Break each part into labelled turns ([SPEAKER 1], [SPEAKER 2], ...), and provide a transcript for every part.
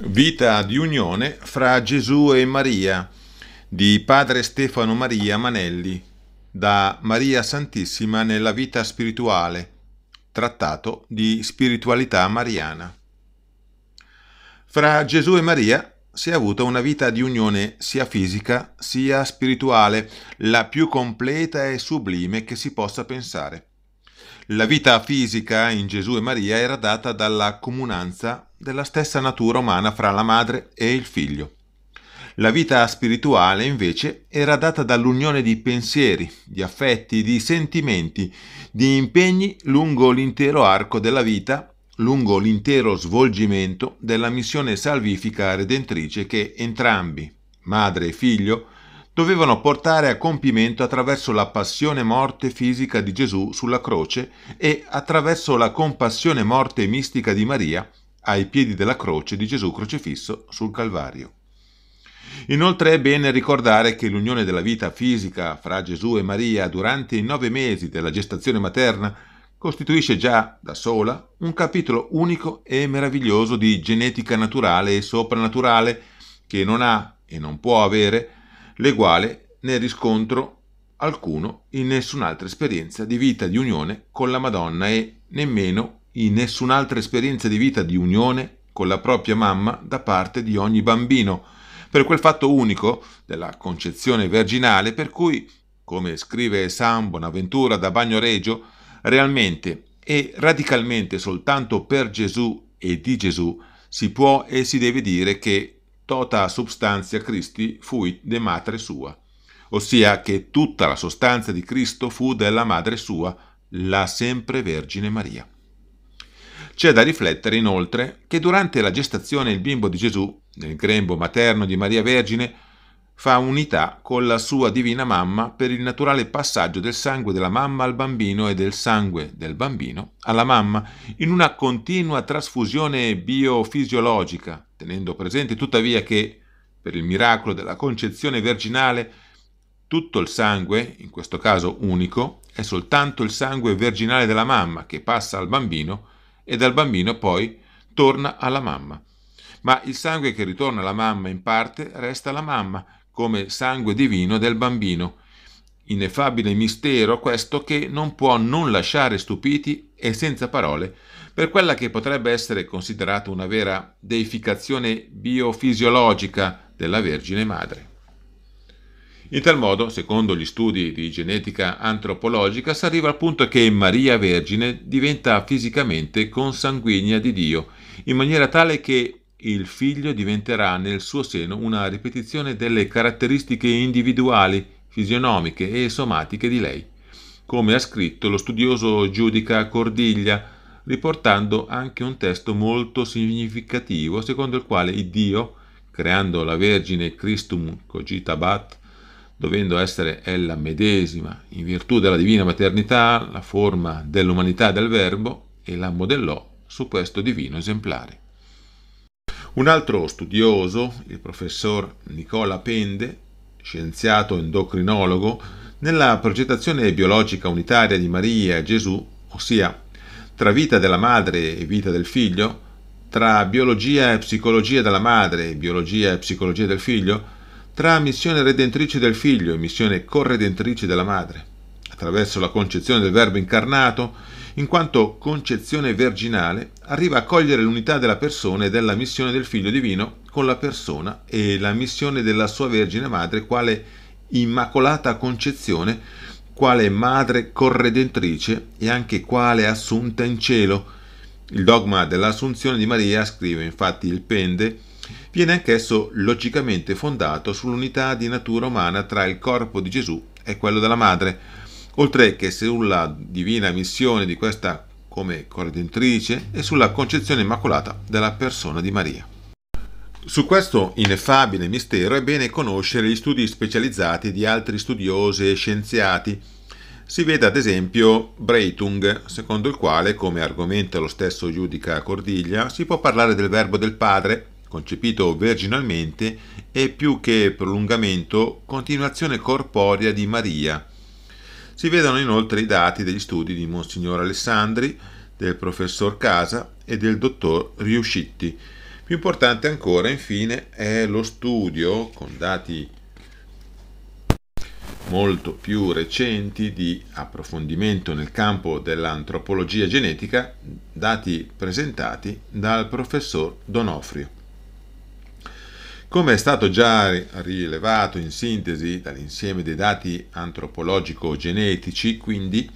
[SPEAKER 1] Vita di unione fra Gesù e Maria di Padre Stefano Maria Manelli da Maria Santissima nella vita spirituale, trattato di spiritualità mariana. Fra Gesù e Maria si è avuta una vita di unione sia fisica sia spirituale, la più completa e sublime che si possa pensare. La vita fisica in Gesù e Maria era data dalla comunanza della stessa natura umana fra la madre e il figlio. La vita spirituale invece era data dall'unione di pensieri, di affetti, di sentimenti, di impegni lungo l'intero arco della vita, lungo l'intero svolgimento della missione salvifica redentrice che entrambi, madre e figlio, dovevano portare a compimento attraverso la passione morte fisica di Gesù sulla croce e attraverso la compassione morte mistica di Maria ai piedi della croce di Gesù crocifisso sul Calvario. Inoltre è bene ricordare che l'unione della vita fisica fra Gesù e Maria durante i nove mesi della gestazione materna costituisce già da sola un capitolo unico e meraviglioso di genetica naturale e soprannaturale che non ha e non può avere l'eguale né riscontro alcuno in nessun'altra esperienza di vita di unione con la Madonna e nemmeno in nessun'altra esperienza di vita di unione con la propria mamma da parte di ogni bambino, per quel fatto unico della concezione virginale per cui, come scrive San Bonaventura da Bagnoregio, realmente e radicalmente soltanto per Gesù e di Gesù si può e si deve dire che tota substantia Christi fui de madre sua, ossia che tutta la sostanza di Cristo fu della madre sua, la sempre Vergine Maria. C'è da riflettere inoltre che durante la gestazione il bimbo di Gesù, nel grembo materno di Maria Vergine, fa unità con la sua divina mamma per il naturale passaggio del sangue della mamma al bambino e del sangue del bambino alla mamma in una continua trasfusione biofisiologica, tenendo presente tuttavia che per il miracolo della concezione virginale tutto il sangue, in questo caso unico, è soltanto il sangue virginale della mamma che passa al bambino e dal bambino poi torna alla mamma. Ma il sangue che ritorna alla mamma in parte resta alla mamma, come sangue divino del bambino. Ineffabile mistero questo che non può non lasciare stupiti e senza parole per quella che potrebbe essere considerata una vera deificazione biofisiologica della Vergine Madre. In tal modo, secondo gli studi di genetica antropologica, si arriva al punto che Maria Vergine diventa fisicamente consanguigna di Dio, in maniera tale che il figlio diventerà nel suo seno una ripetizione delle caratteristiche individuali, fisionomiche e somatiche di lei, come ha scritto lo studioso Giudica Cordiglia, riportando anche un testo molto significativo secondo il quale Dio, creando la Vergine Christum cogitabat, dovendo essere ella medesima, in virtù della divina maternità, la forma dell'umanità del Verbo, e la modellò su questo divino esemplare. Un altro studioso, il professor Nicola Pende, scienziato endocrinologo, nella progettazione biologica unitaria di Maria e Gesù, ossia tra vita della madre e vita del figlio, tra biologia e psicologia della madre e biologia e psicologia del figlio, tra missione redentrice del figlio e missione corredentrice della madre, attraverso la concezione del Verbo incarnato, in quanto concezione verginale, arriva a cogliere l'unità della persona e della missione del figlio divino con la persona e la missione della sua Vergine Madre quale immacolata concezione, quale madre corredentrice e anche quale assunta in cielo. Il dogma dell'assunzione di Maria, scrive infatti il Pende, Viene anch'esso logicamente fondato sull'unità di natura umana tra il corpo di Gesù e quello della madre, oltre che sulla divina missione di questa come corredentrice e sulla concezione immacolata della persona di Maria. Su questo ineffabile mistero è bene conoscere gli studi specializzati di altri studiosi e scienziati. Si vede ad esempio Breitung, secondo il quale, come argomenta lo stesso giudica Cordiglia, si può parlare del verbo del padre concepito virginalmente, è più che prolungamento continuazione corporea di Maria. Si vedono inoltre i dati degli studi di Monsignor Alessandri, del professor Casa e del dottor Riuscitti. Più importante ancora, infine, è lo studio con dati molto più recenti di approfondimento nel campo dell'antropologia genetica, dati presentati dal professor Donofrio. Come è stato già rilevato in sintesi dall'insieme dei dati antropologico-genetici, quindi,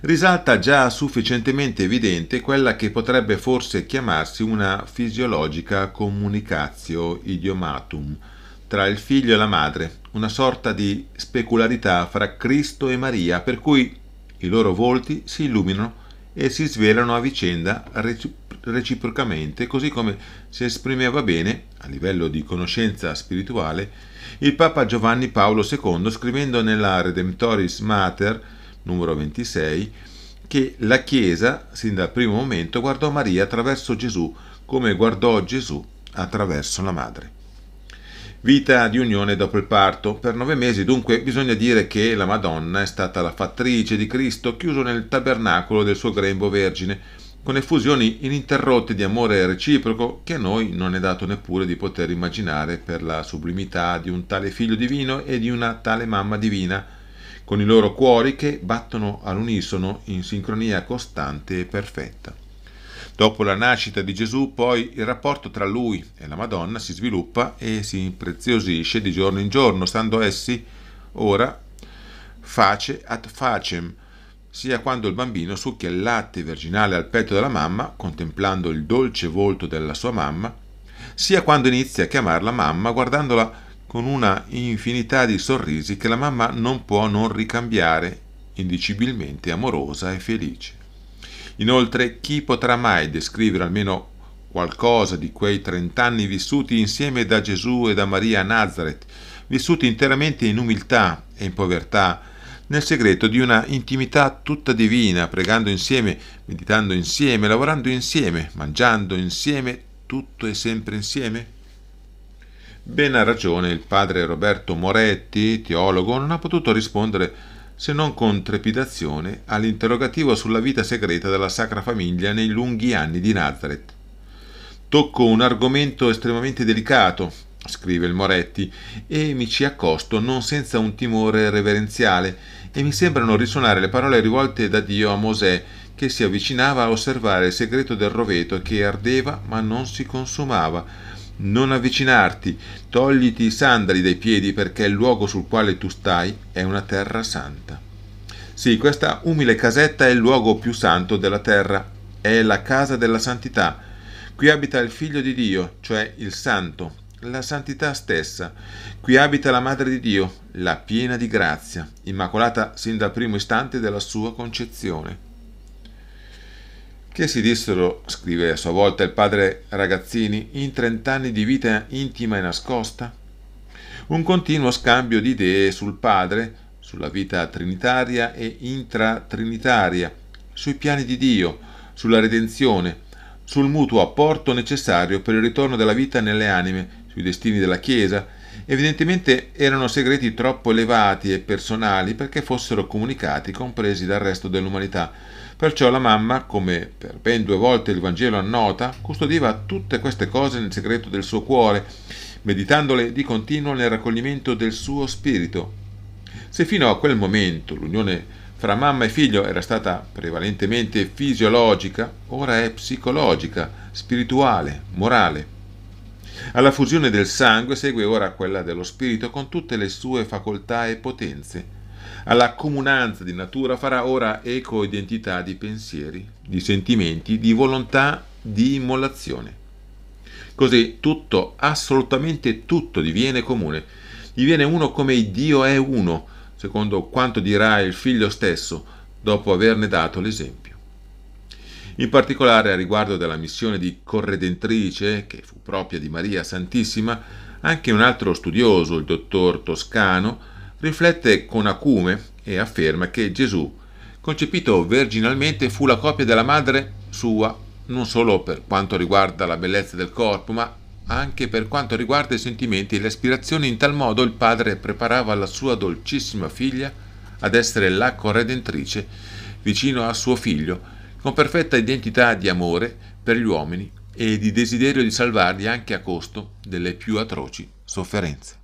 [SPEAKER 1] risalta già sufficientemente evidente quella che potrebbe forse chiamarsi una fisiologica communicatio idiomatum tra il figlio e la madre, una sorta di specularità fra Cristo e Maria, per cui i loro volti si illuminano e si svelano a vicenda reciprocamente, così come si esprimeva bene, a livello di conoscenza spirituale, il Papa Giovanni Paolo II scrivendo nella Redemptoris Mater, numero 26, che la Chiesa, sin dal primo momento, guardò Maria attraverso Gesù, come guardò Gesù attraverso la Madre. Vita di unione dopo il parto. Per nove mesi dunque bisogna dire che la Madonna è stata la fattrice di Cristo chiuso nel tabernacolo del suo grembo vergine, con effusioni ininterrotte di amore reciproco che a noi non è dato neppure di poter immaginare per la sublimità di un tale figlio divino e di una tale mamma divina, con i loro cuori che battono all'unisono in sincronia costante e perfetta. Dopo la nascita di Gesù, poi il rapporto tra lui e la Madonna si sviluppa e si impreziosisce di giorno in giorno, stando essi ora face ad facem, sia quando il bambino succhia il latte virginale al petto della mamma, contemplando il dolce volto della sua mamma, sia quando inizia a chiamarla mamma guardandola con una infinità di sorrisi che la mamma non può non ricambiare, indicibilmente amorosa e felice. Inoltre, chi potrà mai descrivere almeno qualcosa di quei trent'anni vissuti insieme da Gesù e da Maria a Nazareth, vissuti interamente in umiltà e in povertà, nel segreto di una intimità tutta divina, pregando insieme, meditando insieme, lavorando insieme, mangiando insieme, tutto e sempre insieme? Ben ha ragione il padre Roberto Moretti, teologo, non ha potuto rispondere se non con trepidazione, all'interrogativo sulla vita segreta della Sacra Famiglia nei lunghi anni di Nazareth. Tocco un argomento estremamente delicato, scrive il Moretti, e mi ci accosto non senza un timore reverenziale, e mi sembrano risuonare le parole rivolte da Dio a Mosè, che si avvicinava a osservare il segreto del roveto che ardeva ma non si consumava, non avvicinarti, togliti i sandali dai piedi perché il luogo sul quale tu stai è una terra santa. Sì, questa umile casetta è il luogo più santo della terra, è la casa della santità. Qui abita il figlio di Dio, cioè il santo, la santità stessa. Qui abita la Madre di Dio, la piena di grazia, immacolata sin dal primo istante della sua concezione che si dissero, scrive a sua volta il padre Ragazzini, in trent'anni di vita intima e nascosta? Un continuo scambio di idee sul padre, sulla vita trinitaria e intratrinitaria, sui piani di Dio, sulla redenzione, sul mutuo apporto necessario per il ritorno della vita nelle anime, sui destini della Chiesa, Evidentemente erano segreti troppo elevati e personali perché fossero comunicati, compresi dal resto dell'umanità. Perciò la mamma, come per ben due volte il Vangelo annota, custodiva tutte queste cose nel segreto del suo cuore, meditandole di continuo nel raccoglimento del suo spirito. Se fino a quel momento l'unione fra mamma e figlio era stata prevalentemente fisiologica, ora è psicologica, spirituale, morale. Alla fusione del sangue segue ora quella dello spirito con tutte le sue facoltà e potenze. Alla comunanza di natura farà ora eco identità di pensieri, di sentimenti, di volontà, di immolazione. Così tutto, assolutamente tutto, diviene comune. Diviene uno come Dio è uno, secondo quanto dirà il figlio stesso, dopo averne dato l'esempio. In particolare a riguardo della missione di Corredentrice, che fu propria di Maria Santissima, anche un altro studioso, il dottor Toscano, riflette con acume e afferma che Gesù, concepito virginalmente, fu la copia della madre sua, non solo per quanto riguarda la bellezza del corpo, ma anche per quanto riguarda i sentimenti e le aspirazioni. In tal modo il padre preparava la sua dolcissima figlia ad essere la corredentrice vicino a suo figlio con perfetta identità di amore per gli uomini e di desiderio di salvarli anche a costo delle più atroci sofferenze.